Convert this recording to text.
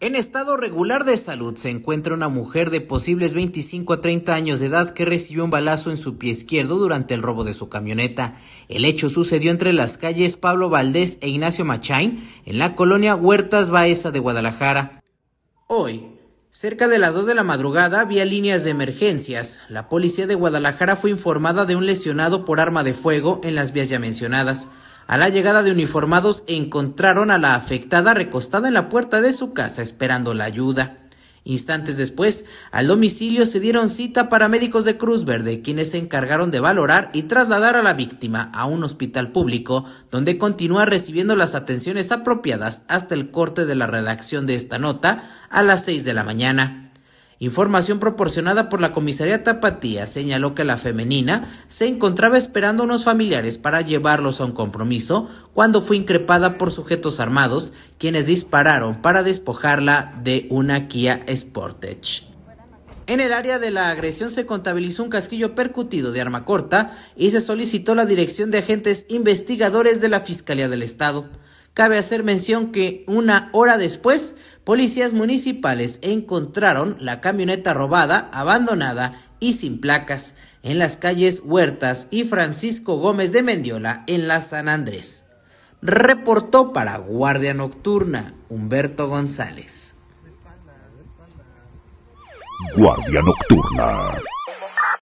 En estado regular de salud se encuentra una mujer de posibles 25 a 30 años de edad que recibió un balazo en su pie izquierdo durante el robo de su camioneta. El hecho sucedió entre las calles Pablo Valdés e Ignacio Machain, en la colonia Huertas Baeza de Guadalajara. Hoy, cerca de las 2 de la madrugada, vía líneas de emergencias, la policía de Guadalajara fue informada de un lesionado por arma de fuego en las vías ya mencionadas. A la llegada de uniformados encontraron a la afectada recostada en la puerta de su casa esperando la ayuda. Instantes después, al domicilio se dieron cita para médicos de Cruz Verde, quienes se encargaron de valorar y trasladar a la víctima a un hospital público, donde continúa recibiendo las atenciones apropiadas hasta el corte de la redacción de esta nota a las 6 de la mañana. Información proporcionada por la comisaría Tapatía señaló que la femenina se encontraba esperando a unos familiares para llevarlos a un compromiso cuando fue increpada por sujetos armados quienes dispararon para despojarla de una Kia Sportage. En el área de la agresión se contabilizó un casquillo percutido de arma corta y se solicitó la dirección de agentes investigadores de la Fiscalía del Estado. Cabe hacer mención que una hora después, policías municipales encontraron la camioneta robada, abandonada y sin placas en las calles Huertas y Francisco Gómez de Mendiola en la San Andrés. Reportó para Guardia Nocturna Humberto González. Guardia Nocturna.